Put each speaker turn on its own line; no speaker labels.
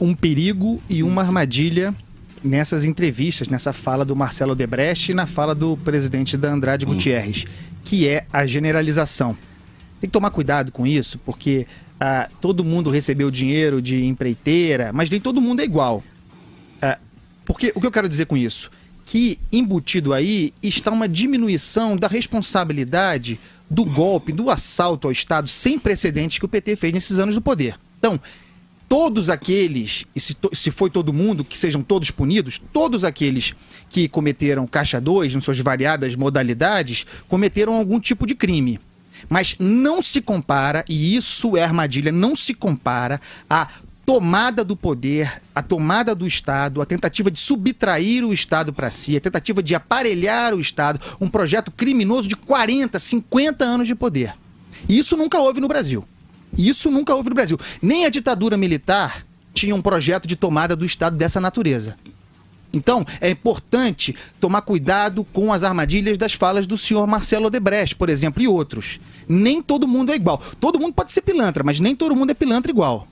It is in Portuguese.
um perigo e uma uhum. armadilha nessas entrevistas, nessa fala do Marcelo Debrecht e na fala do presidente da Andrade uhum. Gutierrez, que é a generalização. Tem que tomar cuidado com isso, porque ah, todo mundo recebeu dinheiro de empreiteira, mas nem todo mundo é igual. Ah, porque o que eu quero dizer com isso? Que embutido aí está uma diminuição da responsabilidade do golpe, do assalto ao Estado sem precedentes que o PT fez nesses anos do poder. Então, todos aqueles, e se, to, se foi todo mundo, que sejam todos punidos, todos aqueles que cometeram caixa 2, em suas variadas modalidades, cometeram algum tipo de crime. Mas não se compara, e isso é armadilha, não se compara a tomada do poder, a tomada do Estado, a tentativa de subtrair o Estado para si, a tentativa de aparelhar o Estado, um projeto criminoso de 40, 50 anos de poder. E isso nunca houve no Brasil. Isso nunca houve no Brasil. Nem a ditadura militar tinha um projeto de tomada do Estado dessa natureza. Então, é importante tomar cuidado com as armadilhas das falas do senhor Marcelo Odebrecht, por exemplo, e outros. Nem todo mundo é igual. Todo mundo pode ser pilantra, mas nem todo mundo é pilantra igual.